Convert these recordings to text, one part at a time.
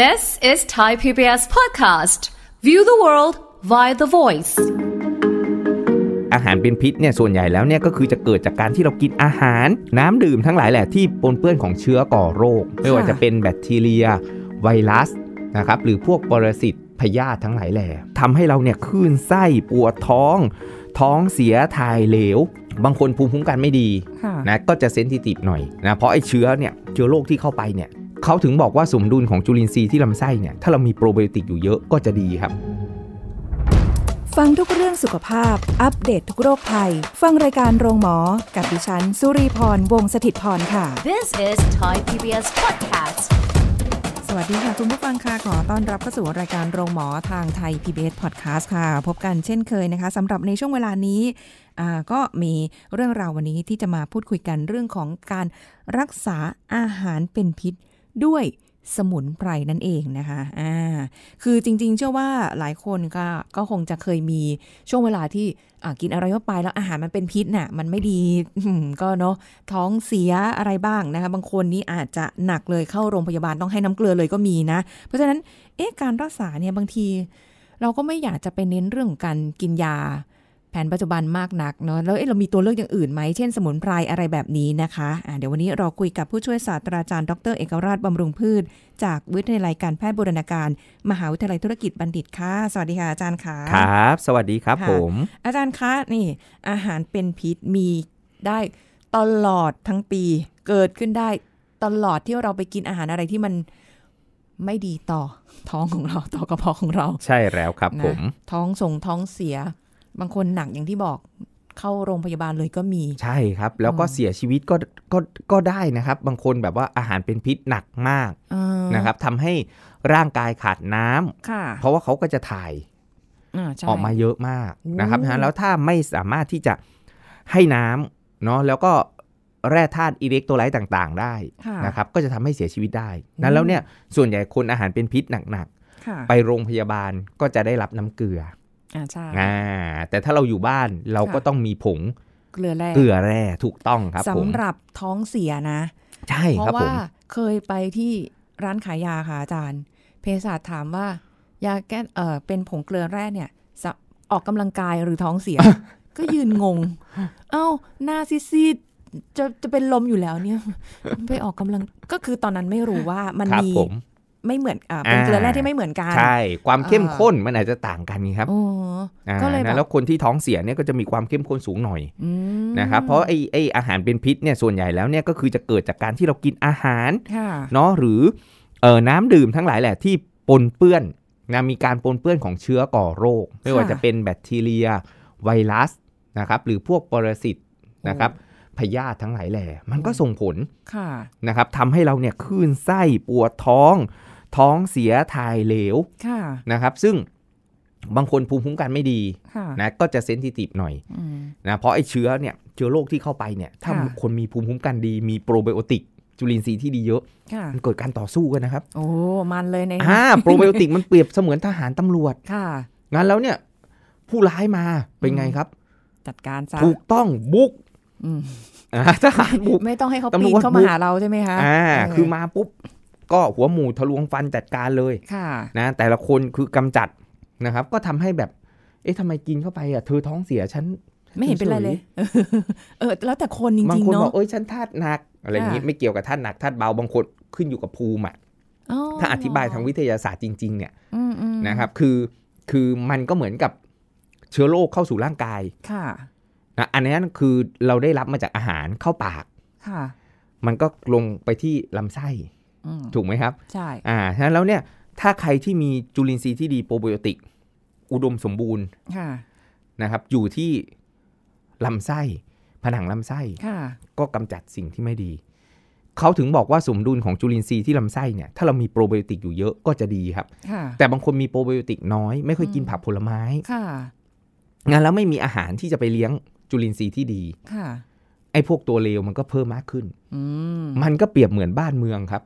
This is Thai PBS podcast. View the world via the voice. อาหารเป็นพิษเนี่ย ส่วนใหญ่แล้วเนี่ย ก็คือจะเกิดจากการที่เรากินอาหารน้ำดื่มทั้งหลายแหละที่ปนเปื้อนของเชื้อก่อโรค ไม่ว่าจะเป็นแบคทีเรียไวรัสนะครับหรือพวกปรสิตพยาธิทั้งหลายแหล่ทำให้เราเนี่ยคลื่นไส้ปวดท้อง ท้องเสียถ่ายเหลว บางคนภูมิคุ้มกันไม่ดี นะก็จะเซนซิทีฟหน่อยนะเพราะไอ้เชื้อเนี่ยเชื้อโรคที่เข้าไปเนี่ยเขาถึงบอกว่าสมดุลของจุลินทรีย์ที่ลำไส้เนี่ยถ้าเรามีโปรไบโอติกอยู่เยอะก็จะดีครับ ฟังทุกเรื่องสุขภาพ อัปเดตททุกโรคภัยฟังรายการโรงหมอกับดิฉันสุรีพร วงศิตพรค่ะ This is Thai PBS Podcast สวัสดีค่ะคุณผู้ฟังค่ะขอต้อนรับเข้าสู่รายการโรงหมอทางไทย PBS Podcast ค่ะ พบกันเช่นเคยนะคะสำหรับในช่วงเวลานี้ก็มีเรื่องราววันนี้ที่จะมาพูดคุยกันเรื่องของการรักษาอาหารเป็นพิษด้วยสมุนไพรนั่นเองนะคะอ่าคือจริงๆ เชื่อว่าหลายคนก็ก็คงจะเคยมีช่วงเวลาที่กินอะไรเข้าไปแล้วอาหารมันเป็นพิษนะ่ะมันไม่ดีก็เนาะท้องเสียอะไรบ้างนะคะบางคนนี่อาจจะหนักเลยเข้าโรงพยาบาลต้องให้น้ำเกลือเลยก็มีนะเพราะฉะนั้นเอ๊ะการรักษาเนี่ยบางที เราก็ไม่อยากจะไปเน้นเรื่องการกินยาแผนปัจจุบันมากนักเนาะแล้วเเรามีตัวเลือกอย่างอื่นไหมเช่นสมุนไพรอะไรแบบนี้นะคะะเดี๋ยววันนี้เราคุยกับ ผู้ช่วยศาสตราจารย์ ดร เอกราชบำรุงพืช จากวิทยาลัยการแพทย์บูรณาการ มหาวิทยาลัยธุรกิจบัณฑิตค่ะ สวัสดีค่ะ อาจารย์ค่ะครับสวัสดีครับผม อาจารย์คะนี่ อาหารเป็นพิษมีได้ตลอดทั้งปี เกิดขึ้นได้ตลอดที่เราไปกินอาหารอะไรที่มันไม่ดีต่อท้องของเราต่อกระเพาะของเราใช่แล้วครับ ผม ท้องส่งท้องเสียบางคนหนักอย่างที่บอกเข้าโรงพยาบาลเลยก็มี ใช่ครับ แล้วก็เสียชีวิตก็ก็ก็ได้นะครับ บางคนแบบว่าอาหารเป็นพิษหนักมากนะครับทำให้ร่างกายขาดน้ำเพราะว่าเขาก็จะถ่ายออกมาเยอะมากนะครับนะแล้วถ้าไม่สามารถที่จะให้น้ำเนาะแล้วก็แร่ธาตุอิเล็กโทรไลต์ต่างๆ ได้นะครับก็จะทำให้เสียชีวิตได้นั้นแล้วเนี่ยส่วนใหญ่คนอาหารเป็นพิษหนักๆไปโรงพยาบาลก็จะได้รับน้ำเกลืออ่าใช่อ่าแต่ถ้าเราอยู่บ้านเราก็ต้องมีผงเกลือแร่เกลือแร่ถูกต้องครับสำหรับท้องเสียนะ ใช่ครับผมเพราะว่าเคยไปที่ร้านขายยาค่ะอาจารย์เภสัชถามว่ายาแก้เออเป็นผงเกลือแร่เนี่ย ออกกำลังกายหรือท้องเสีย ก็ยืนงงเอ้าหน้าซีดจะจะเป็นลมอยู่แล้วเนี่ยไปออกกำลังก็คือตอนนั้นไม่รู้ว่ามันมีไม่เหมือนเป็นเกลือแร่ที่ไม่เหมือนกัน ใช่ ความเข้มข้นมันอาจจะต่างกันครับก็เลยแล้วคนที่ท้องเสียเนี่ยก็จะมีความเข้มข้นสูงหน่อยนะครับเพราะไอ้ไอ้อาหารเป็นพิษเนี่ยส่วนใหญ่แล้วเนี่ยก็คือจะเกิดจากการที่เรากินอาหารเนาะหรือเอ่อน้ำดื่มทั้งหลายแหละที่ปนเปื้อนนะมีการปนเปื้อนของเชื้อก่อโรค ไม่ว่าจะเป็นแบคทีเรียไวรัสนะครับหรือพวกปรสิตนะครับพยาธิทั้งหลายแหล่มันก็ส่งผลนะครับทำให้เราเนี่ยคลื่นไส้ปวดท้องท้องเสียถ่ายเหลวนะครับ ซึ่งบางคนภูมิคุ้มกันไม่ดีนะก็จะเซนซิทีฟหน่อยนะเพราะไอ้เชื้อเนี่ยเชื้อโรคที่เข้าไปเนี่ย ถ้าคนมีภูมิคุ้มกันดี มีโปรไบโอติก จุลินทรีย์ที่ดีเยอะ มันเกิดการต่อสู้กันนะครับ โอ้ มันเลยในอ่าโปรไบโอติกมันเปรียบเสมือนทหารตำรวจค่ะงั้นแล้วเนี่ย ผู้ร้ายมาเป็นไงครับ จัดการซะถูกต้องบุกทหารบุกไม่ต้องให้เขาปีนเข้ามาหาเราใช่ไหมคะอ่าคือมาปุ๊บก็หัวหมูทะลวงฟันจัดการเลยะนะแต่ละคนคือกำจัดนะครับ ก็ทำให้แบบ เอ๊ะทำไมกินเข้าไปอ่ะเธอท้องเสียฉันไม่เห็นเป็นไรเลย เออแล้วแต่คนจริงๆเนาะบางคนบอกเอ้ยฉันธาตุหนักอะไรอย่างนี้ไม่เกี่ยวกับธาตุหนักธาตุเบาบางคนขึ้นอยู่กับภูมิอ่ะถ้าอธิบายทางวิทยาศาสตร์จริง ๆ เนี่ยนะครับคือคือมันก็เหมือนกับเชื้อโรคเข้าสู่ร่างกาย ค่ะนะอันนั้นคือเราได้รับมาจากอาหารเข้าปากค่ะ มันก็ลงไปที่ลำไส้ถูกไหมครับใช่ อ่าฉะนั้นแล้วเนี่ย ถ้าใครที่มีจุลินทรีย์ที่ดีโปรไบโอติกอุดมสมบูรณ์ค่ะนะครับ อยู่ที่ลำไส้ ผนังลำไส้ค่ะก็กำจัดสิ่งที่ไม่ดีเขาถึงบอกว่าสมดุลของจุลินทรีย์ที่ลำไส้เนี่ย ถ้าเรามีโปรไบโอติกอยู่เยอะก็จะดีครับ แต่บางคนมีโปรไบโอติกน้อย ไม่ค่อยกินผักผลไม้ค่ะงานแล้วไม่มีอาหารที่จะไปเลี้ยงจุลินทรีย์ที่ดีค่ะไอ้พวกตัวเลวมันก็เพิ่มมากขึ้นมันก็เปรียบเหมือนบ้านเมืองครับ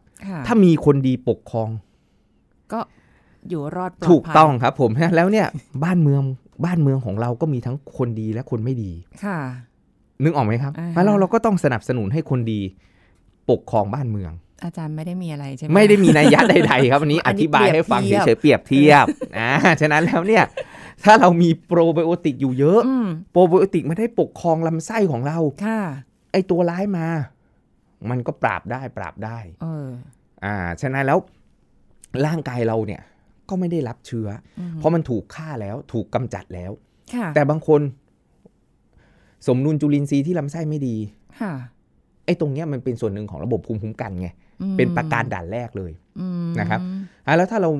ถ้ามีคนดีปกครอง ก็อยู่รอดปลอดภัยถูกต้องครับผมแล้วเนี่ยบ้านเมืองบ้านเมืองของเราก็มีทั้งคนดีและคนไม่ดี ค่ะ นึกออกไหมครับแล้วเราก็ต้องสนับสนุนให้คนดี ปกครองบ้านเมือง อาจารย์ไม่ได้มีอะไรใช่ไหมไม่ได้มีนัยยะใดๆครับวันนี้อธิบายให้ฟังเฉยๆเปรียบเทียบอ่าฉะนั้นแล้วเนี่ยถ้าเรามีโปรไบโอติกอยู่เยอะโปรไบโอติกมันได้ปกครองลำไส้ของเรา ค่ะไอตัวร้ายมามันก็ปราบได้ปราบได้อ่า ฉะนั้นแล้วร่างกายเราเนี่ย ก็ไม่ได้รับเชื้อ เพราะมันถูกฆ่าแล้วถูกกำจัดแล้วแต่บางคน สมดุลจุลินทรีย์ที่ลำไส้ไม่ดี ค่ะ ไอ้ตรงเนี้ยมันเป็นส่วนหนึ่งของระบบภูมิคุ้มกันไง เป็นประการด่านแรกเลยนะครับแล้วถ้าเรา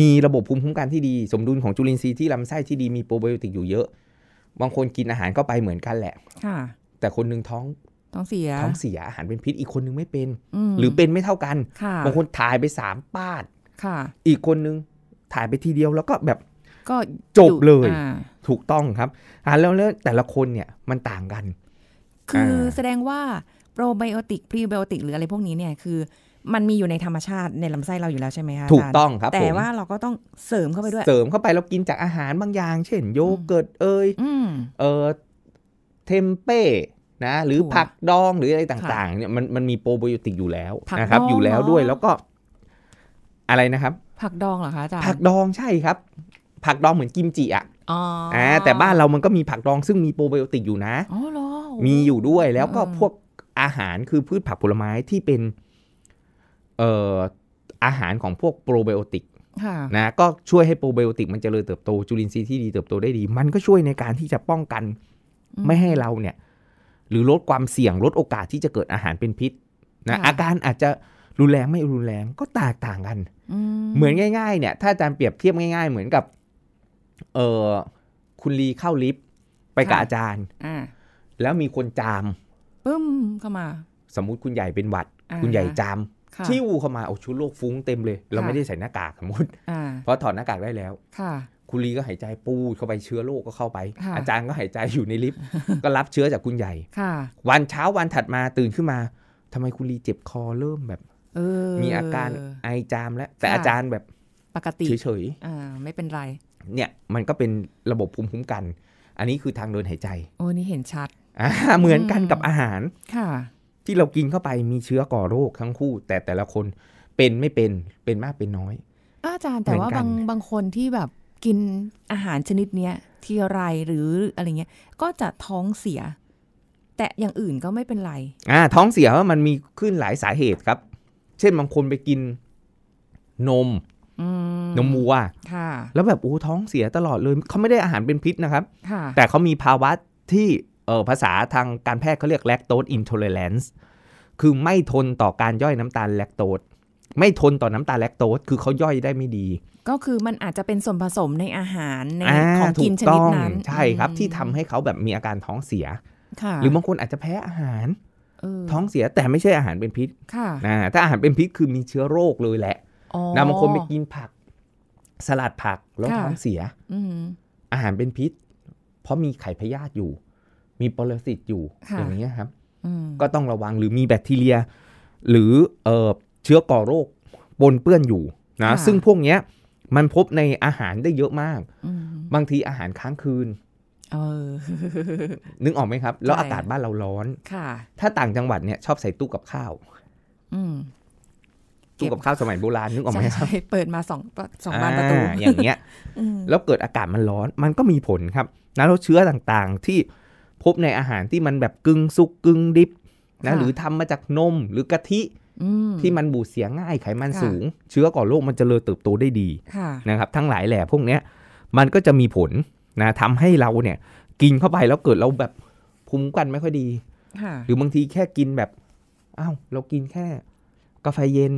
มีระบบภูมิคุ้มกันที่ดี สมดุลของจุลินทรีย์ที่ลำไส้ที่ดีมีโปรไบโอติกอยู่เยอะ บางคนกินอาหารก็ไปเหมือนกันแหละ ค่ะ แต่คนหนึ่งท้องท้องเสียท้องเสียอาหารเป็นพิษอีกคนนึงไม่เป็น หรือเป็นไม่เท่ากันบางคนถ่ายไปสามป้าดอีกคนนึงถ่ายไปทีเดียวแล้วก็แบบก็จบเลยถูกต้องครับอ่าแล้วแต่ละคนเนี่ยมันต่างกัน คือแสดงว่าโปรไบโอติกพรีไบโอติกหรืออะไรพวกนี้เนี่ย คือ มันมีอยู่ในธรรมชาติในลำไส้เราอยู่แล้วใช่ไหมคะถูกต้องครับแต่ว่าเราก็ต้องเสริมเข้าไปด้วยเสริมเข้าไปเรากินจากอาหารบางอย่าง เช่น โยเกิร์ตเอยเออเทมเป้นะหรือผักดองหรืออะไรต่าง ๆ เนี่ยมันมันมีโปรไบโอติกอยู่แล้วนะครับอยู่แล้วด้วยแล้วก็อะไรนะครับ ผักดองเหรอคะอาจารย์ผักดองใช่ครับ ผักดองเหมือนกิมจิอ่ะอ๋อแต่บ้านเรามันก็มีผักดองซึ่งมีโปรไบโอติกอยู่นะมีอยู่ด้วยแล้วก็พวกอาหารคือพืชผักผลไม้ที่เป็นเอ่ออาหารของพวกโปรไบโอติกนะก็ช่วยให้โปรไบโอติกมันจเจริญเติบโตจุลินทรีย์ที่ดีเติบโตได้ดี มันก็ช่วยในการที่จะป้องกันไม่ให้เราเนี่ยหรือลดความเสี่ยงลดโอกาสที่จะเกิดอาหารเป็นพิษนะอาการอาจจะรุนแรงไม่รุนแรงก็แตกต่างกันเหมือนง่ายๆเนี่ย ถ้าอาจารย์เปรียบเทียบง่ายๆ เหมือนกับ เออคุณลีเข้าลิฟต์ไปกับอาจารย์อแล้วมีคนจามปึ้มเข้ามา สมมุติคุณใหญ่เป็นหวัด คุณใหญ่จามชิวเข้ามาเอาชุดโรคฟุ้งเต็มเลย เราไม่ได้ใส่หน้ากากสมมติเพราะถอดหน้ากากได้แล้วค่ะคุณลีก็หายใจปูดเข้าไปเชื้อโรคก็เข้าไป อาจารย์ก็หายใจอยู่ในลิฟต์ก็รับเชื้อจากคุณใหญ่วันเช้าวันถัดมาตื่นขึ้นมา ทำไมคุณลีเจ็บคอเริ่มแบบมีอาการไอจามแล้วแต่อาจารย์แบบปกติเฉยๆไม่เป็นไรเนี่ยมันก็เป็นระบบภูมิคุ้มกัน อันนี้คือทางเดินหายใจ โอ้นี่เห็นชัดเหมือนกันกับอาหารค่ะ ที่เรากินเข้าไปมีเชื้อก่อโรคทั้งคู่แต่แต่ละคนเป็นไม่เป็นเป็นมากเป็นน้อยอาจารย์แต่ว่าบางบางคนที่แบบกินอาหารชนิดเนี้ย ทีไรหรืออะไรเงี้ยก็จะท้องเสีย แต่อย่างอื่นก็ไม่เป็นไร อ่า ท้องเสียพรามันมีขึ้นหลายสาเหตุครับ เช่น บางคนไปกินนมนมวัวแล้วแบบ โอ้ ท้องเสียตลอดเลยเขาไม่ได้อาหารเป็นพิษนะครับ แต่เขามีภาวะที่เออภาษาทางการแพทย์เขาเรียกแล c โตสอิ n โทเร r a นซ์คือไม่ทนต่อการย่อยน้ำตาลแลคโตสไม่ทนต่อน้ำตาแลคโตสคือเขาย่อยได้ไม่ดี ก็คือมันอาจจะเป็นส่วนผสมในอาหารในอของกินชนิดนั้นใช่ครับที่ทำให้เขาแบบมีอาการท้องเสียหรือบางคนอาจจะแพ้อาหาร ท้องเสีย แต่ไม่ใช่อาหารเป็นพิษนะถ้าอาหารเป็นพิษคือมีเชื้อโรคเลยแหละนะบางคนไปกินผัก สลัดผักแล้วท้องเสียอาหารเป็นพิษ เพราะมีไข่พยาธิอยู่ มีปรสิตอยู่อย่างนี้ครับก็ต้องระวังหรือมีแบคทีเรีย หรือเออเชื้อก่อโรคปนเปื้อนอยู่นะซึ่งพวกเนี้ยมันพบในอาหารได้เยอะมากบางทีอาหารค้างคืนนึกออกไหมครับ แล้วอากาศบ้านเราร้อนค่ะ ถ้าต่างจังหวัดเนี่ย ชอบใส่ตู้กับข้าวตู้กับข้าวสมัยโบราณนึกออกไหมครับเปิดมาสองสองบานประตูอย่างเงี้ยแล้วเกิดอากาศมันร้อนมันก็มีผลครับนะแล้วเชื้อต่างๆที่พบในอาหารที่มันแบบกึ่งสุกกึ่งดิบ นะ หรือทำมาจากนมหรือกะทิที่มันบูดเสียง่าย ไขมันสูง เชื้อก่อโรคมันจเจริญเติบโตได้ดี นะครับ ทั้งหลายแหล่พวกเนี้ยมันก็จะมีผลนะทำให้เราเนี่ย กินเข้าไปแล้วเกิดเราแบบภูมิกันไม่ค่อยดีหรือบางทีแค่กินแบบ อ้าว เรากินแค่ กาแฟเย็น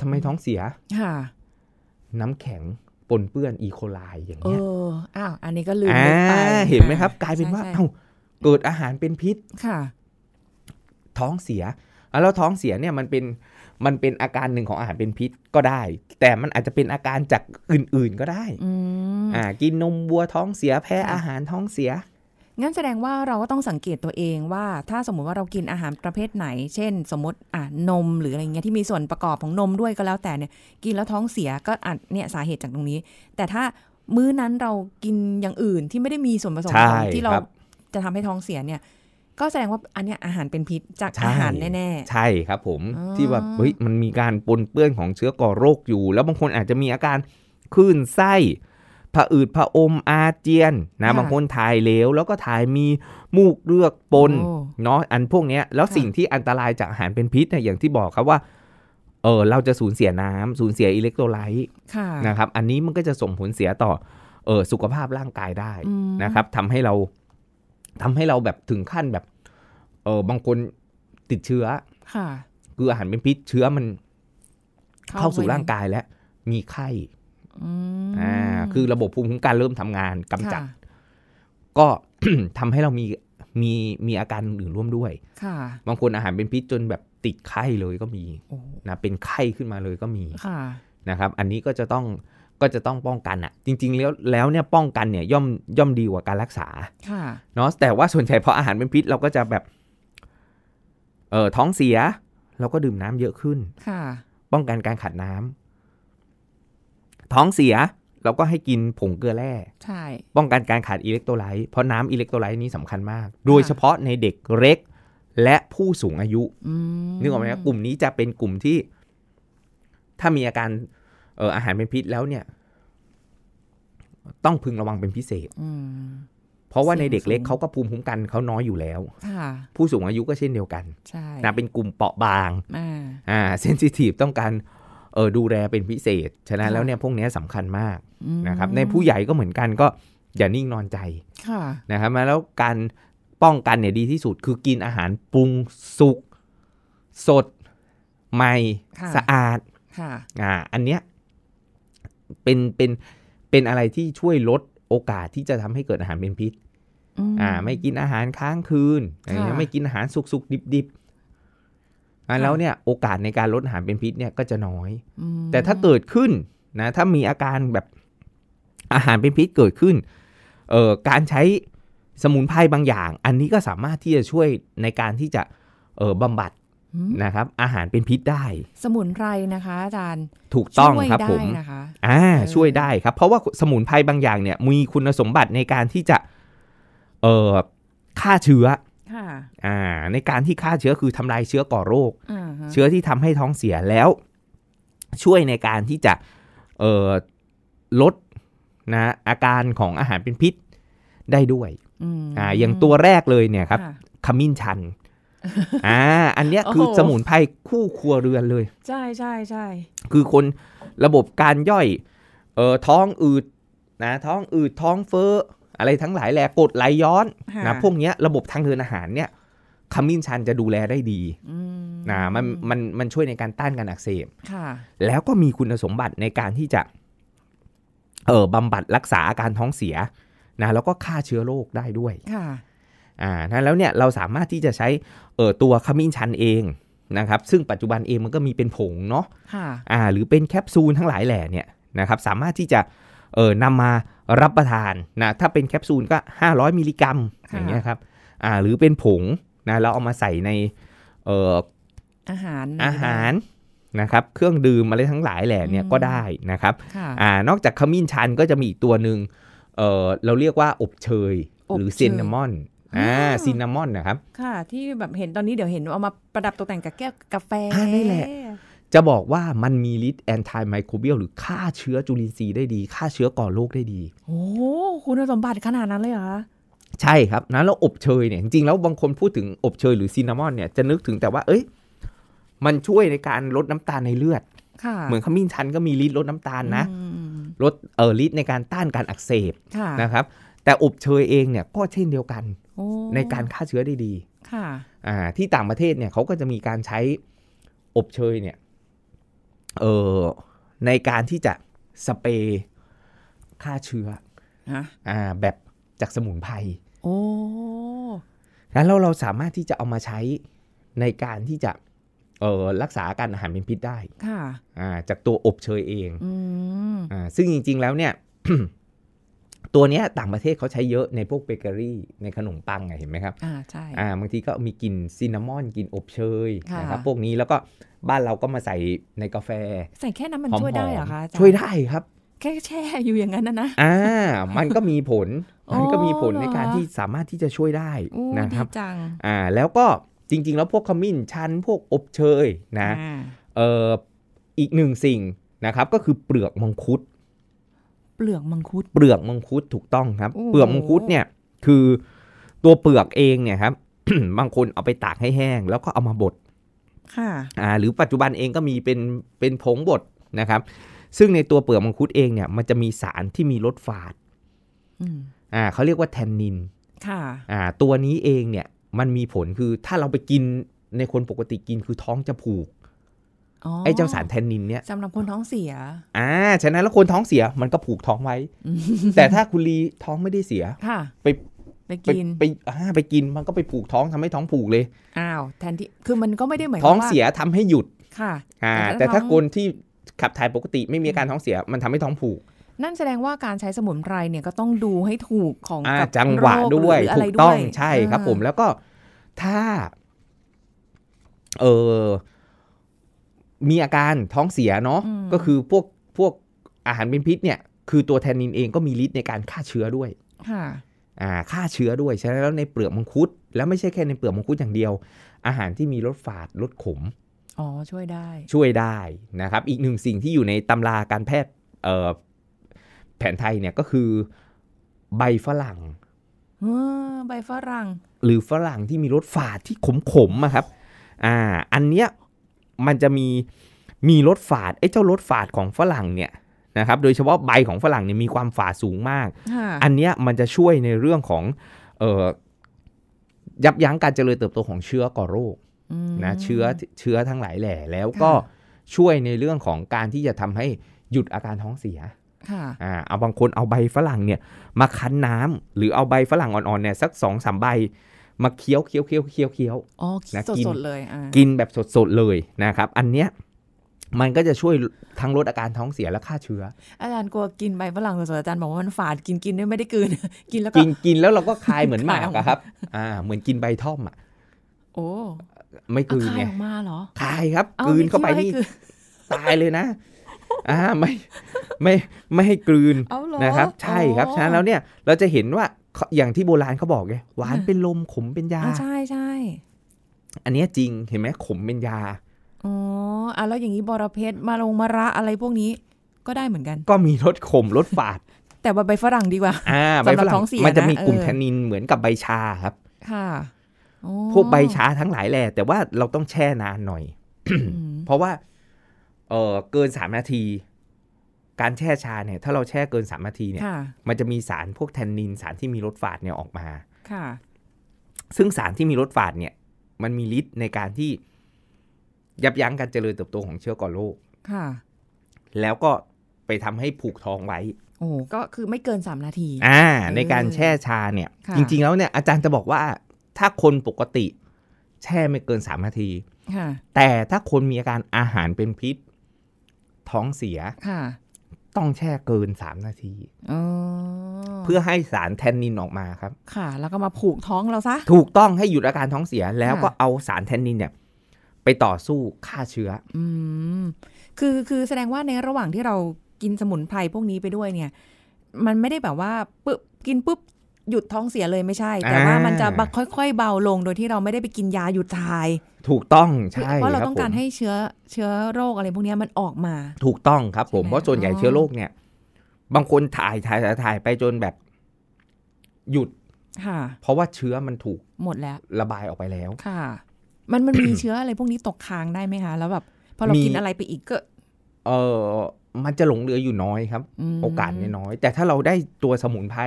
ทำไมท้องเสียน้ำแข็งปนเปื้อนอีโคไลอย่างเงี้ยอ้าวอันนี้ก็ลืมไปเห็นไหมครับ กลายเป็นว่าเอ้าเกิดอาหารเป็นพิษ ค่ะ ท้องเสียแล้วท้องเสียเนี่ยมันเป็นมันเป็นอาการหนึ่งของอาหารเป็นพิษก็ได้ แต่มันอาจจะเป็นอาการจากอื่นๆก็ได้อ่ากินนมวัวท้องเสียแพ้อาหารท้องเสีย งั้นแสดงว่าเราก็ต้องสังเกตตัวเองว่า ถ้าสมมุติว่าเรากินอาหารประเภทไหน เช่น สมมติอ่านมหรืออะไรเงี้ยที่มีส่วนประกอบของนมด้วยก็แล้วแต่เนี่ย กินแล้วท้องเสียก็อาจเนี่ยสาเหตุจากตรงนี้ แต่ถ้ามื้อนั้นเรากินอย่างอื่นที่ไม่ได้มีส่วนผสมของที่เราจะทำให้ท้องเสียเนี่ยก็แสดงว่าอันเนี้ยอาหารเป็นพิษจากอาหารแน่ ๆ ใช่ครับผมที่ว่าเฮ้ยมันมีการปนเปื้อนของเชื้อก่อโรคอยู่ แล้วบางคนอาจจะมีอาการคลื่นไส้ผะอืดผะอมอาเจียนนะบางคนถ่ายเหลวแล้วก็ถ่ายมีมูกเลือกปนเนาะอันพวกเนี้ยแล้วสิ่งที่อันตรายจากอาหารเป็นพิษเนี่ยอย่างที่บอกครับว่าเออเราจะสูญเสียน้ำ สูญเสียอิเล็กโทรไลต์นะครับ อันนี้มันก็จะส่งผลเสียต่อเออสุขภาพร่างกายได้นะครับ ทำให้เราทำให้เราแบบถึงขั้นแบบ เออบางคนติดเชื้อ ค่ะ คืออาหารเป็นพิษเชื้อมันเข้าสู่ร่างกายแล้ว มีไข้อ่าคือระบบภูมิคุ้มกันเริ่มทำงานกำจัดก็ทำให้เรามีมีมีอาการอื่นร่วมด้วยค่ะบางคนอาหารเป็นพิษจนแบบติดไข้เลยก็มีนะเป็นไข้ขึ้นมาเลยก็มี ค่ะนะครับ อันนี้ก็จะต้องก็จะต้องป้องกันอะจริงๆแล้วแล้วเนี่ยป้องกันเนี่ยย่อมย่อมดีกว่าการรักษาเนาะ แต่ว่าส่วนใหญ่พออาหารเป็นพิษเราก็จะแบบเออท้องเสีย เราก็ดื่มน้ำเยอะขึ้น ค่ะ ป้องกันการขาดน้ำ ท้องเสีย เราก็ให้กินผงเกลือแร่ใช่ ป้องกันการขาดอิเล็กโทรไลต์เพราะน้ำอิเล็กโทรไลต์นี้สำคัญมาก โดยเฉพาะในเด็กเล็กและผู้สูงอายุนึกออกไหมครับกลุ่มนี้จะเป็นกลุ่มที่ ถ้ามีอาการเอออาหารเป็นพิษแล้วเนี่ย ต้องพึงระวังเป็นพิเศษเพราะว่าในเด็กเล็กเขาก็ภูมิคุ้มกัน เขาน้อยอยู่แล้วผู้สูงอายุก็เช่นเดียวกันนะเป็นกลุ่มเปราะบางอ่าเซนซิทีฟต้องการเออดูแลเป็นพิเศษฉะนั้นแล้วเนี่ยพวกนี้สำคัญมาก นะครับ ในผู้ใหญ่ก็เหมือนกันก็ อย่านิ่งนอนใจนะครับแล้วการป้องกันเนี่ยดีที่สุด คือกินอาหารปรุงสุกสดใหม่ สะอาดอ่า อันเนี้ยเป็นเป็นเป็นอะไรที่ช่วยลดโอกาสที่จะทำให้เกิดอาหารเป็นพิษ อ่า ไม่กินอาหารค้างคืนอะไรยงเี้ไม่กินอาหารสุกสุกดิบดิบอ่าแล้วเนี่ยโอกาสในการลดอาหารเป็นพิษเนี่ยก็จะน้อย แต่ถ้าเกิดขึ้นนะถ้ามีอาการแบบอาหารเป็นพิษเกิดขึ้น เอ่อการใช้สมุนไพรบางอย่าง อันนี้ก็สามารถที่จะช่วยในการที่จะเอ่อบำบัดนะครับอาหารเป็นพิษได้ สมุนไพรนะคะอาจารย์ถูกต้องครับผมนะคะอ่าช่วยได้ครับ เพราะว่าสมุนไพรบางอย่างเนี่ยมีคุณสมบัติในการที่จะเอ่อฆ่าเชื้ออ่าในการที่ฆ่าเชื้อคือทำลายเชื้อก่อโรคเชื้อที่ทำให้ท้องเสียแล้ว ช่วยในการที่จะเอ่อลดนะอาการของอาหารเป็นพิษได้ด้วยอ่าอย่างตัวแรกเลยเนี่ยครับขมิ้นชันอ่าอันเนี้ยคือสมุนไพรคู่ครัวเรือนเลย ใช่ใช่ใช่คือคนระบบการย่อยเอ่อท้องอืดนะท้องอืด ท้องเฟ้ออะไรทั้งหลายแหละกดไหลย้อนนะพวกเนี้ยระบบทางเดินอาหารเนี่ยขมิ้นชันจะดูแลได้ดีนะมันมันมันช่วยในการต้านการอักเสบค่ะแล้วก็มีคุณสมบัติในการที่จะเอ่อบำบัดรักษาอาการท้องเสียนะแล้วก็ฆ่าเชื้อโรคได้ด้วยค่ะอ่านะแล้วเนี่ยเราสามารถที่จะใช้เอ่อตัวขมิ้นชันเองนะครับ ซึ่งปัจจุบันเองมันก็มีเป็นผงเนาะ ค่ะ อ่า หรือเป็นแคปซูลทั้งหลายแหล่เนี่ยนะครับ สามารถที่จะเอ่อนำมารับประทานนะ ถ้าเป็นแคปซูลก็ 500มิลลิกรัมอย่างเงี้ยครับ อ่า หรือเป็นผงนะเราเอามาใส่ในเอ่ออาหารอาหารนะครับ เครื่องดื่มอะไรทั้งหลายแหล่เนี่ยก็ได้นะครับอ่า นอกจากขมิ้นชันก็จะมีอีกตัวหนึ่งเอ่อ เราเรียกว่าอบเชยหรือซินนามอนอ่าซินนามอนนะครับ ค่ะ ที่แบบเห็นตอนนี้เดี๋ยวเห็นเอามาประดับตกแต่งกับแก้วกาแฟนี่แหละ จะบอกว่ามันมีฤทธิ์แอนตี้ไมโครเบียลหรือฆ่าเชื้อจุลินทรีย์ได้ดีฆ่าเชื้อก่อโรคได้ดี โอ้คุณสมบัติขนาดนั้นเลยเหรอใช่ครับ นันแล้วอบเชยเนี่ย จริงๆ แล้วบางคนพูดถึงอบเชยหรือซินนามอนเนี่ยจะนึกถึงแต่ว่าเอ้ยมันช่วยในการลดน้ำตาลในเลือดเหมือนขมิ้นชันก็มีฤทธิ์ลดน้ำตาลนะลดเอ่อฤทธิ์ในการต้านการอักเสบนะครับแต่อบเชยเองเนี่ยก็เช่นเดียวกันในการฆ่าเชื้อได้ดี ค่ะอ่าที่ต่างประเทศเนี่ยเขาก็จะมีการใช้อบเชยเนี่ย เออในการที่จะสเปรย์ฆ่าเชื้ออ่าแบบจากสมุนไพร โอ้ แล้วเราเราสามารถที่จะเอามาใช้ในการที่จะเออรักษาการอาหารเป็นพิษได้ ค่ะอ่าจากตัวอบเชยเองอืมอ่าซึ่งจริงๆแล้วเนี่ยตัวเนี้ยต่างประเทศเขาใช้เยอะในพวกเบเกอรี่ ในขนมปังไงเห็นไหมครับอ่าใช่อ่าบางทีก็มีกลิ่นซินนามอนกลิ่นอบเชยนะครับพวกนี้แล้วก็บ้านเราก็มาใส่ในกาแฟ ใส่แค่นั้นมันช่วยได้เหรอคะช่วยได้ครับ แค่แช่ อยู่อย่างนั้นนะนะอ่ามันก็มีผลมันก็มีผลในการที่สามารถที่จะช่วยได้นะครับจังอ่าแล้วก็จริงๆ แล้วพวกขมิ้นชันพวกอบเชยนะเอ่ออีกหนึ่งสิ่งนะครับก็คือเปลือกมังคุดปลือกมังคุดเปลือกมังคุดถูกต้องครับ เปลือกมังคุดเนี่ย คือตัวเปลือกเองเนี่ยครับ บางคนเอาไปตากให้แห้ง แล้วก็เอามาบดค่ะ อ่า หรือปัจจุบันเองก็มีเป็นเป็นผงบดนะครับ ซึ่งในตัวเปลือกมังคุดเองเนี่ยมันจะมีสารที่มีรสฝาดอ่าเขาเรียกว่าแทนนิน ค่ะ อ่า ตัวนี้เองเนี่ยมันมีผลคือถ้าเราไปกินในคนปกติกินคือท้องจะผูกไอ้เจ้าสารแทนนิน เนี่ยสำหรับคนท้องเสีย อ่า ฉะนั้นแล้วคนท้องเสียมันก็ผูกท้องไว้แต่ถ้าคุณลีท้องไม่ได้เสีย ค่ะ ไปไปกินไปอ่าไปกินมันก็ไปผูกท้องทำให้ท้องผูกเลยอ้าว แทนที่คือมันก็ไม่ได้เหมือนท้องเสียทำให้หยุดค่ะ อ่าแต่ถ้าคนที่ขับถ่ายปกติไม่มีการท้องเสีย มันทำให้ท้องผูก นั่นแสดงว่าการใช้สมุนไพรเนี่ยก็ต้องดูให้ถูกของอจังหวะด้วยถูกต้องใช่ครับ ผม แล้วก็ถ้า เออมีอาการท้องเสียเนาะก็คือพวกพวกอาหารเป็นพิษเนี่ยคือตัวแทนนินเองก็มีฤทธิ์ในการฆ่าเชื้อด้วยค่ะอ่าฆ่าเชื้อด้วยใช่แล้ว ในเปลือกมังคุดแล้วไม่ใช่แค่ในเปลือกมังคุดอย่างเดียวอาหารที่มีรสฝาดรสขมอ๋อช่วยได้ ช่วยได้นะครับ อีกหนึ่งสิ่งที่อยู่ในตำราการแพทย์แผนไทยเนี่ยก็คือใบฝรั่งใบฝรั่ง หรือฝรั่งที่มีรสฝาดที่ขมขมะครับ อ่า อันเนี้ยมันจะมีมีรถฝาดไอ้เจ้ารถฝาดของฝรั่งเนี่ยนะครับ โดยเฉพาะใบของฝรั่งเนี่ยมีความฝาดสูงมาก อันเนี้ยมันจะช่วยในเรื่องของเออยับยั้งการเจริญเติบโตของเชื้อก่อโรคนะเชื้อเชื้อทั้งหลายแหล่แล้วก็ช่วยในเรื่องของการที่จะทำให้หยุดอาการท้องเสียอ่าเอาบางคนเอาใบฝรั่งเนี่ย มาคั้นน้ำ หรือเอาใบฝรั่งอ่อนๆเนี่ยสักสองสามใบมาเคี้ยวเคี้ยวเคี้ยวเคี้ยวเคี้ยวนะกินเลยกินแบบสดๆเลยนะครับ อันเนี้ยมันก็จะช่วยทั้งลดอาการท้องเสียและฆ่าเชื้ออาจารย์กลัวกินใบฝรั่งสดๆอาจารย์บอกว่ามันฝาดกินกินด้วยไม่ได้กินกินแล้วก็กินกินแล้วเราก็คายเหมือนหมากครับ อ่า เหมือนกินใบท่อมอ่ะโอ้ไม่กืนไงคายออกมาเหรอคายครับกืนเข้าไปนี่ตายเลยนะอ่าไม่ไม่ไม่ให้กลืนนะครับ ใช่ครับฉะนั้นแล้วเนี่ยเราจะเห็นว่าอย่างที่โบราณเขาบอกไงหวานเป็นลมขมเป็นยา ใช่ใช่อันนี้จริงเห็นไหมขมเป็นยาอ๋ออ่ะแล้วอย่างนี้บอระเพ็ดมาลงมาระอะไรพวกนี้ ก็ได้เหมือนกัน ก็มีรสขมรสฝาด แต่ใบฝรั่งดีกว่า อ่าใบฝรั่งมันจะมีกลุ่มแทนนินเหมือนกับใบชาครับ ค่ะพวกใบชาทั้งหลายแหละแต่ว่าเราต้องแช่นานหน่อยเพราะว่า เออเกินสามนาทีการแช่ชาเนี่ย ถ้าเราแช่เกินสามนาทีเนี่ย มันจะมีสารพวกแทนนิน สารที่มีรสฝาดเนี่ยออกมา ค่ะ ซึ่งสารที่มีรสฝาดเนี่ย มันมีฤทธิ์ในการที่ยับยั้งการเจริญเติบโตของเชื้อก่อโรคค่ะ แล้วก็ไปทำให้ผูกท้องไว้โอ้ก็คือไม่เกินสามนาที อ่า ในการแช่ชาเนี่ย จริงๆแล้วเนี่ย อาจารย์จะบอกว่า ถ้าคนปกติแช่ไม่เกินสามนาทีแต่ถ้าคนมีอาการอาหารเป็นพิษท้องเสียต้องแช่เกินสามนาทีเพื่อให้สารแทนนินออกมาครับ ค่ะ แล้วก็มาผูกท้องเราซะถูกต้องให้หยุดอาการท้องเสีย แล้วก็เอาสารแทนนินเนี่ย ไปต่อสู้ฆ่าเชื้อ อืมคือคือแสดงว่าในระหว่างที่เรากินสมุนไพร พวกนี้ไปด้วยเนี่ย มันไม่ได้แบบว่าปึ๊บกินปุ๊บหยุดท้องเสียเลยไม่ใช่ แต่ว่ามันจะบค่อยๆเบาลงโดยที่เราไม่ได้ไปกินยาหยุดทาย ถูกต้องใช่เพราะเราต้องการให้เชื้อเชื้อโรคอะไรพวกนี้มันออกมา ถูกต้องครับ ผมเพราะส่วนใหญ่เชื้อโรคเนี่ย บางคนถ่ายถ่ายถ่ายไปจนแบบหยุดค่ะ เพราะว่าเชื้อมันถูกหมดแล้ว ระบายออกไปแล้วค่ะ มันมันมีเชื้ออะไรพวกนี้ตกค้างได้ไหมคะแล้วแบบพอเรากินอะไรไปอีกก็เออมันจะหลงเหลืออยู่น้อยครับ โอกาสน้อยแต่ถ้าเราได้ตัวสมุนไพร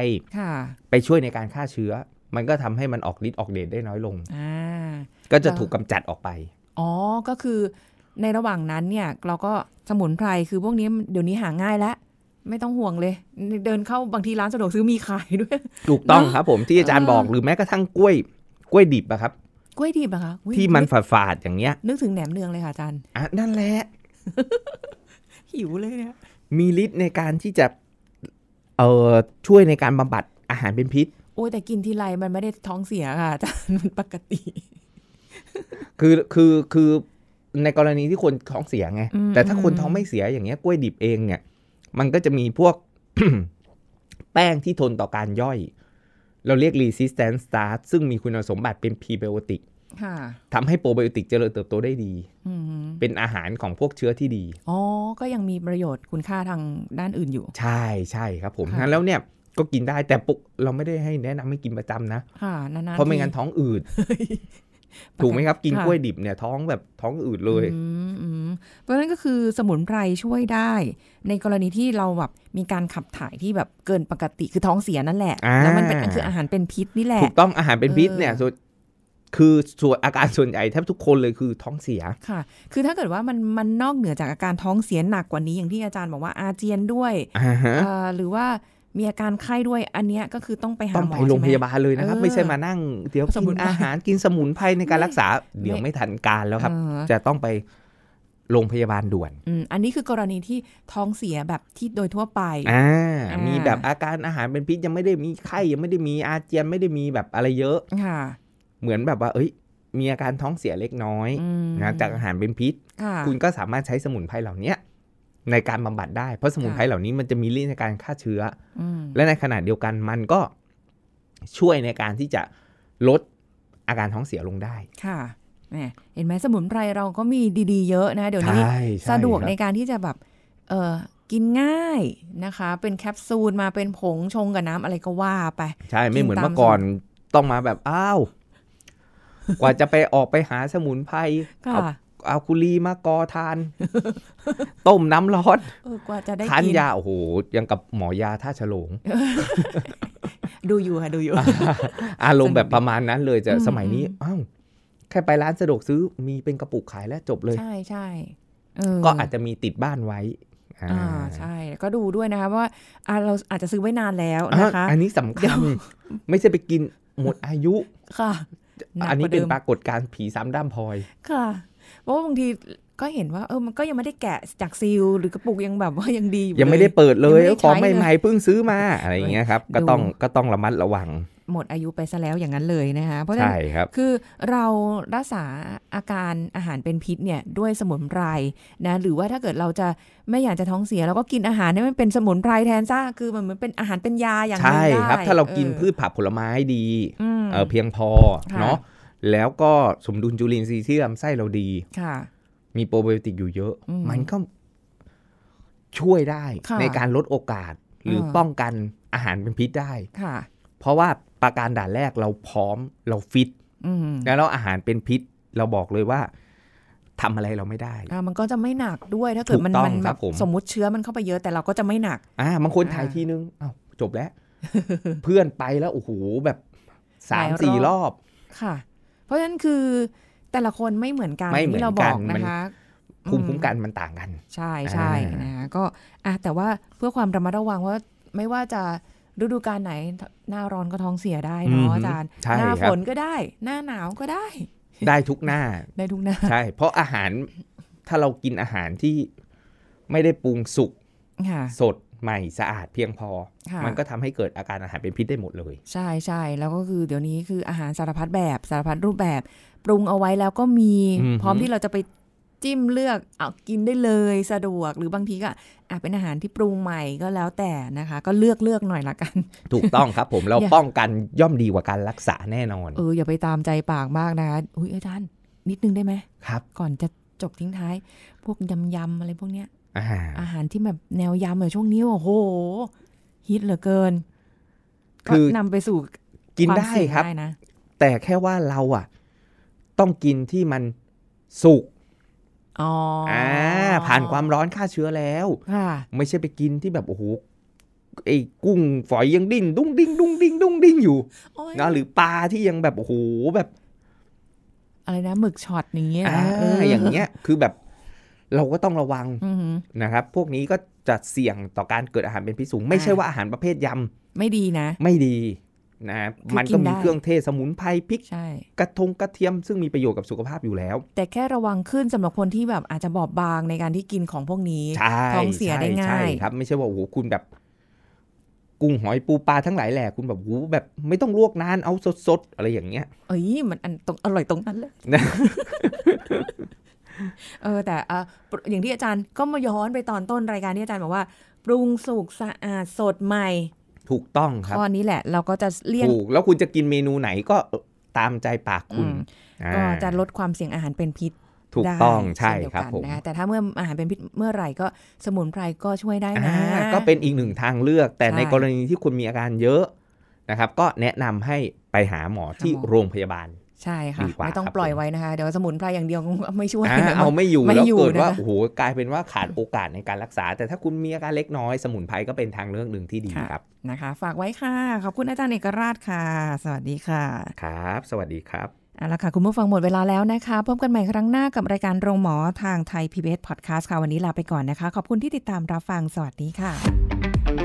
ไปช่วยในการฆ่าเชื้อ มันก็ทำให้มันออกฤทธิ์ออกเดชได้น้อยลงก็จะถูกกำจัดออกไปอ๋อก็คือ ในระหว่างนั้นเนี่ย เราก็สมุนไพรคือพวกนี้เดี๋ยวนี้หาง่ายแล้วไม่ต้องห่วงเลย เดินเข้าบางทีร้านสะดวกซื้อมีขายด้วย ถูกต้องครับ ผมที่อาจารย์บอก หรือแม้กระทั่งกล้วย กล้วยดิบอะครับกล้วยดิบอะคะที่มันฝาดๆอย่างเงี้ย นึกถึงแหนมเนืองเลยค่ะอาจารย์อ่ะนั่นแหละิวเลยเนี่ยมีฤทธิ์ในการที่จะเอ่อช่วยในการบำบัดอาหารเป็นพิษ โอ้แต่กินทีไรมันไม่ได้ท้องเสียค่ะอาจารย์มันปกติ คือคือคือในกรณีที่คนท้องเสียไงแต่ถ้าคนท้องไม่เสียอย่างเงี้ยกล้วยดิบเองเนี่ย มันก็จะมีพวกแป้งที่ทนต่อการย่อย เราเรียก r e s i s t a n c e starch ซึ่งมีคุณสมบัติเป็น p r e b i o t i c ทำให้โปรไบโอติกเจริญเติบโตได้ดี เป็นอาหารของพวกเชื้อที่ดี อ๋อ ก็ยังมีประโยชน์คุณค่าทางด้านอื่นอยู่ ใช่ใช่ครับผมั้นแล้วเนี่ยก็กินได้แต่ ปุกเราไม่ได้ให้แนะนำให้กินประจำนะ เพราะไม่งั้นท้องอืด ถูกไหมครับกินกล้วยดิบเนี่ย ท้องแบบท้องอืดเลย เพราะฉะนั้นก็คือสมุนไพรช่วยได้ ในกรณีที่เราแบบมีการขับถ่ายที่แบบเกินปกติคือท้องเสียนั่นแหละ แล้วมันเป็นคืออาหารเป็นพิษนี่แหละ ถูกต้องอาหารเป็นพิษเนี่ยคือส่วนอาการส่วนใหญ่แทบทุกคนเลยคือท้องเสียค่ะคือถ้าเกิดว่ามันมันนอกเหนือจากอาการท้องเสียหนักกว่านี้อย่างที่อาจารย์บอกว่าอาเจียนด้วย uh-huh. หรือว่ามีอาการไข้ด้วยอันเนี้ยก็คือต้องไปหาหมอต้องไปโรงพยาบาลเลยนะครับ ไม่ใช่มานั่งเดี๋ยวกินอาหารกินสมุนไพรในการรักษา เดี๋ยวไม่ทันการแล้วครับ จะต้องไปโรงพยาบาลด่วนอันนี้คือกรณีที่ท้องเสียแบบที่โดยทั่วไปอ่ามีแบบอาการอาหารเป็นพิษยังไม่ได้มีไข้ยังไม่ได้มีอาเจียนไม่ได้มีแบบอะไรเยอะค่ะเหมือนแบบว่าเอ้ย มีอาการท้องเสียเล็กน้อยนะ จากอาหารเป็นพิษ คุณก็สามารถใช้สมุนไพรเหล่านี้ในการบำบัดได้ เพราะสมุนไพรเหล่านี้มันจะมีฤทธิ์ในการฆ่าเชื้อและในขณะเดียวกันมันก็ ช่วยในการที่จะลดอาการท้องเสียลงได้ ค่ะเห็นไหมสมุนไพรเราก็มีดีๆเยอะ นะ เดี๋ยวนี้สะดวกในการที่จะแบบเออกินง่ายนะคะ เป็นแคปซูลมา เป็นผงชงกับน้ำอะไรก็ว่าไป ใช่ ไม่เหมือนเมื่อก่อนต้องมาแบบ อ้าวกว่าจะไปออกไปหาสมุนไพรเอาเอากุลีมากอทาน ต้มน้ำร้อนกว่าจะได้คันยา โอ้โหยังกับหมอยาท่าฉลง ดูอยู่ค่ะดูอยู่ อารมณ์แบบประมาณนั้นเลยจะสมัยนี้ อ้าว แค่ไปร้านสะดวกซื้อมีเป็นกระปุกขายแล้วจบเลย ใช่ใช่ก็อาจจะมีติดบ้านไว้ อ่าใช่ก็ดูด้วยนะคะว่าเราอาจจะซื้อไว้นานแล้วนะคะอันนี้สำคัญไม่ใช่ไปกินหมดอายุ ค่ะอันนี้เป็นปรากฏการณ์ผีซ้ำด้ามพลอย ค่ะ เพราะว่าบางทีก็เห็นว่าเออมันก็ยังไม่ได้แกะจากซีลหรือกระปุกยังแบบว่ายังดียังไม่ได้เปิดเลยของใหม่ๆเพิ่งซื้อมาอะไรอย่างเงี้ยครับก็ต้องก็ต้องระมัดระวัง หมดอายุไปซะแล้วอย่างนั้นเลยนะคะเพราะฉะนั้นคือเรารักษาอาการอาหารเป็นพิษเนี่ยด้วยสมุนไพรนะ หรือว่าถ้าเกิดเราจะไม่อยากจะท้องเสียเราก็กินอาหารให้มันเป็นสมุนไพรแทนซะคือมันเหมือนเป็นอาหารเป็นยาอย่างนั้นได้ ใช่ครับ ถ้าเรากินพืชผักผลไม้ดีเพียงพอเนาะแล้วก็สมดุลจุลินทรีย์ที่ลำไส้เราดีมีโปรไบโอติกอยู่เยอะ มันก็ ช่วยได้ในการลดโอกาส หรือป้องกันอาหารเป็นพิษได้เพราะว่าประการด่านแรกเราพร้อม เราฟิตแล้วอาหารเป็นพิษ เราบอกเลยว่า ทำอะไรเราไม่ได้มันก็จะไม่หนักด้วย ถ้าเกิดมันมันสมมติเชื้อมันเข้าไปเยอะแต่เราก็จะไม่หนักอ่าบางคนถ่ายทีนึงอ้าวจบแล้วเพื่อนไปแล้วโอ้โหแบบสามสี่รอบค่ะ เพราะฉะนั้นคือแต่ละคนไม่เหมือนกันที่เราบอกนะคะ ภูมิคุ้มกันมันต่างกัน ใช่ใช่นะก็อ่ะแต่ว่าเพื่อความระมัดระวังว่าไม่ว่าจะฤดูกาลไหนหน้าร้อนก็ท้องเสียได้เนาะอาจารย์หน้าฝนก็ได้ หน้าหนาวก็ได้ ได้ทุกหน้าได้ทุกหน้าใช่เพราะอาหารถ้าเรากินอาหารที่ไม่ได้ปรุงสุกสดใหม่สะอาดเพียงพอ มันก็ทำให้เกิดอาการอาหารเป็นพิษได้หมดเลย ใช่ใช่แล้วก็คือเดี๋ยวนี้คืออาหารสารพัดแบบสารพัดรูปแบบปรุงเอาไว้แล้วก็มีพร้อมที่เราจะไปจิ้มเลือกเอากินได้เลยสะดวกหรือบางทีก็อ่ะเป็นอาหารที่ปรุงใหม่ก็แล้วแต่นะคะ ก็เลือกเลือกหน่อยละกัน ถูกต้องครับ ผมเราป้องกันย่อมดีกว่าการรักษาแน่นอนเอออย่าไปตามใจปากมากนะคะอุ้ยอาจารย์นิดนึงได้ไหมครับ ก่อนจะจบทิ้งท้าย พวกยำยำอะไรพวกเนี้ยอาหารอาหารที่แบบแนวยำเหมือนช่วงนี้โอ้โห ฮิตเหลือเกินคือนำไปสู่ กินได้ครับแต่แค่ว่าเรา อ่ะ ต้องกินที่มันสุกอ๋ออ่าผ่านความร้อนฆ่าเชื้อแล้วค่ะไม่ใช่ไปกินที่แบบโอ้โห ไอ้กุ้งฝอยยังดิ้นดุ้งดิ้งดุ้งดิ้งดุ้งดิ้งอยู่นะหรือปลาที่ยังแบบโอ้โห แบบ อะไรนะหมึกช็อตอย่างเงี้ยอ่าอย่างเงี้ยคือแบบเราก็ต้องระวัง นะครับ พวกนี้ก็จะเสี่ยงต่อการเกิดอาหารเป็นพิษสูงไม่ใช่ว่าอาหารประเภทยำไม่ดีนะไม่ดีนะมันก็มีเครื่องเทศสมุนไพรพริกกระทงกระเทียม ซึ่งมีประโยชน์กับสุขภาพอยู่แล้ว แต่แค่ระวังขึ้นสำหรับคนที่แบบอาจจะบอบบางในการที่กินของพวกนี้ท้องเสียได้ง่ายครับ ไม่ใช่ว่าโอ้โหคุณแบบ กุ้งหอยปูปลาทั้งหลายแหละคุณแบบโอ้แบบไม่ต้องลวกนานเอาสดๆอะไรอย่างเงี้ยเอ้ยมันอันตรงอร่อยตรงนั้นเลยเออแต่อ่าอย่างที่อาจารย์ก็มาย้อนไปตอนต้นรายการที่อาจารย์บอกว่า ปรุงสุกสะอาดสดใหม่ถูกต้องครับข้อนี้แหละ เราก็จะเลี่ยงถูกแล้วคุณจะกินเมนูไหนก็ตามใจปากคุณ ก็จะลดความเสี่ยงอาหารเป็นพิษ ถูกต้องใช่ครับผมนะแต่ถ้าเมื่ออาหารเป็นพิษเมื่อไหร่ก็สมุนไพรก็ช่วยได้นะก็เป็นอีกหนึ่งทางเลือก แต่ในกรณีที่คุณมีอาการเยอะนะครับ ก็แนะนำให้ไปหาหมอที่โรงพยาบาลใช่ค่ะไม่ต้องปล่อยไว้นะคะ เดี๋ยวสมุนไพรอย่างเดียวไม่ช่วยเอาไม่อยู่แล้วเกิดว่าโอ้โหกลายเป็นว่าขาดโอกาสในการรักษา แต่ถ้าคุณมีอาการเล็กน้อยสมุนไพรก็เป็นทางเลือกหนึ่งที่ดีครับนะคะ ฝากไว้ค่ะ ขอบคุณอาจารย์เอกราชค่ะสวัสดีค่ะครับ สวัสดีครับเอาละค่ะคุณผู้ฟังหมดเวลาแล้วนะคะพบกันใหม่ครั้งหน้ากับรายการโรงหมอทางไทย PBS Podcast ค่ะวันนี้ลาไปก่อนนะคะ ขอบคุณที่ติดตามรับฟังสวัสดีค่ะ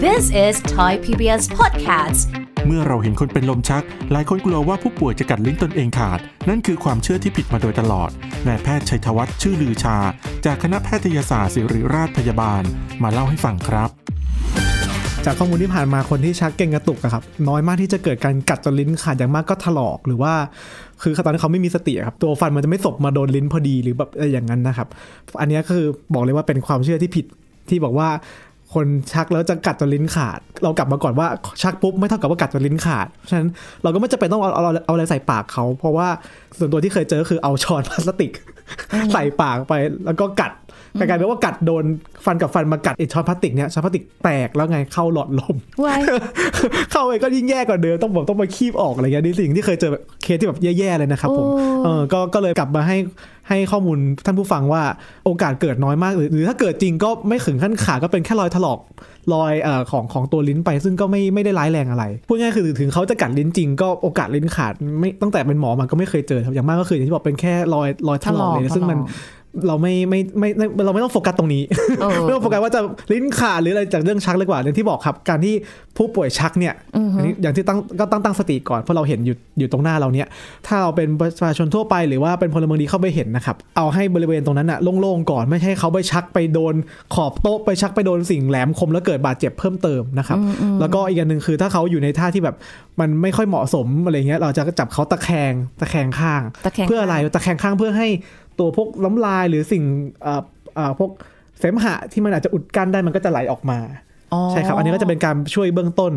This is Thai PBS Podcast เมื่อเราเห็นคนเป็นลมชัก หลายคนกลัวว่าผู้ป่วยจะกัดลิ้นตนเองขาด นั่นคือความเชื่อที่ผิดมาโดยตลอดนายแพทย์ชัยธวัฒน์ชื่อลือชา จากคณะแพทยศาสตร์ศิริราชพยาบาล มาเล่าให้ฟังครับ จากข้อมูลที่ผ่านมาคนที่ชักเก่งกระตุกอะครับน้อยมากที่จะเกิดการกัดจนลิ้นขาดอย่างมากก็ถลอกหรือว่า คือตอนีเขาไม่มีสติครับตัวฟันมันจะไม่สบมาโดนลิ้นพอดีหรือแบบอย่างนั้นนะครับ อันนี้คือบอกเลยว่าเป็นความเชื่อที่ผิดที่บอกว่าคนชักแล้วจะกัดจนลิ้นขาด เรากลับมาก่อนว่า ชักปุ๊บไม่เท่ากับว่ากัดจนลิ้นขาดเพราะฉะนั้นเราก็ไม่จำเป็นต้องเอาเอาเอาอะไรใส่ปากเขา เพราะว่าส่วนตัวที่เคยเจอคือเอาช้อนพลาสติก ใส่ปากไปแล้วก็กัดกลายเป็นว่ากัดโดนฟันกับฟันมากัดไอ้ช้อนพลาสติกเนี่ยช้อนพลาสติกแตกแล้วไงเข้าหลอดลมเข้าไปก็ยิ่งแย่กว่าเดิม ต้องบอกต้องไปคีบออกอะไรเงี้ยนี่สิ่งที่เคยเจอเคสที่แบบแย่ๆเลยนะครับผมเออก็ก็เลยกลับมาให้ให้ข้อมูลท่านผู้ฟังว่าโอกาสเกิดน้อยมากหรือถ้าเกิดจริงก็ไม่ถึงขั้นขา ก็เป็นแค่รอยถลอกรอยอของของตัวลิ้นไปซึ่งก็ไม่ไม่ได้ร้ายแรงอะไรพูดง่ายคือถึงเขาจะกัดลิ้นจริงก็โอกาสลิ้นขาด ไม่ตั้งแต่เป็นหมอมันก็ไม่เคยเจอครับอย่างมากก็คือ อย่างที่บอกเป็นแค่รอยรอยถลอกเลยซึ่งมันเราไม่ไม่ไม่เราไม่ต้องโฟกัสตรงนี้ไม่ต้องโฟกัสว่าจะลิ้นขาดหรืออะไรจากเรื่องชักเลยกว่าเรื่องที่บอกครับ การที่ผู้ป่วยชักเนี่ยอย่างที่ตั้งก็ตั้งตั้งสติก่อน เพราะเราเห็นอยู่อยู่ตรงหน้าเราเนี่ย ถ้าเราเป็นประชาชนทั่วไปหรือว่าเป็นพลเมืองดีเข้าไปเห็นนะครับ เอาให้บริเวณตรงนั้นอะโล่งๆก่อนไม่ใช่เขาไปชักไปโดน ขอบโต๊ะไปชักไปโดนสิ่งแหลมคมแล้วเกิดบาดเจ็บเพิ่มเติมนะครับ แล้วก็อีกอย่างหนึ่งคือถ้าเขาอยู่ในท่าที่แบบมันไม่ค่อยเหมาะสมอะไรเงี้ยเราจะจับเขาตะแคงตะแคงข้างเพื่ออะไรตะแคงข้างเพื่อให้ตัวพวกล้มลายหรือสิ่งพวก เสมหะที่มันอาจจะอุดกั้นได้มันก็จะไหลออกมา ใช่ครับ อันนี้ก็จะเป็นการช่วยเบื้องต้น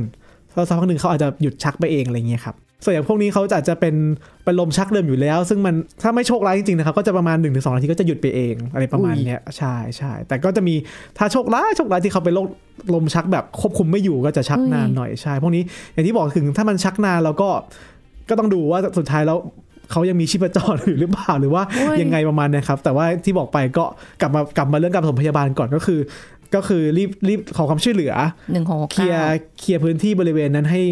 แล้วสักพักหนึ่งเขาอาจจะหยุดชักไปเองอะไรเงี้ยครับส่วนอย่างพวกนี้เขาอาจจะเป็นเป็นลมชักเดิมอยู่แล้ว ซึ่งมันถ้าไม่โชคร้ายจริงๆนะครับก็จะประมาณ1นถึงสนาทีก็จะหยุดไปเอง อะไรประมาณเนี้ยใช่ใช่แต่ก็จะมีถ้าโชคร้ายโชคร้ายที่เขาเป็นโรคลมชักแบบควบคุมไม่อยู่ก็จะชักนานหน่อยใช่พวกนี้อย่างที่บอกถึงถ้ามันชักนานเราก็ก็ต้องดูว่าสุดท้ายแล้วเขายังมีชีพจรอยู่หรือเปล่าหรือว่ายังไงประมาณนะครับ แต่ว่าที่บอกไปก็กลับมากลับมาเรื่องการสมพยาบาลก่อนก็คือ ก็คือรีบรีบขอความช่วยเหลือหนึ่งเคลียร์เคลียร์พื้นที่บริเวณนั้นให้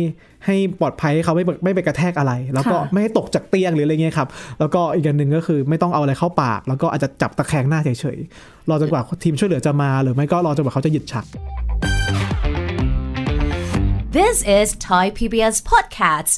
ให้ปลอดภัยให้เขาไม่ไม่ไปกระแทกอะไร แล้วก็ไม่ให้ตกจากเตียงหรืออะไรเงี้ยครับแล้วก็อีกอย่างหนึ่งก็คือไม่ต้องเอาอะไรเข้าปาก แล้วก็อาจจะจับตะแคงหน้าเฉยๆรอจนกว่าทีมช่วยเหลือจะมาหรือไม่ก็รอจนกว่าเขาจะหยุดฉัก This is Thai PBS Podcast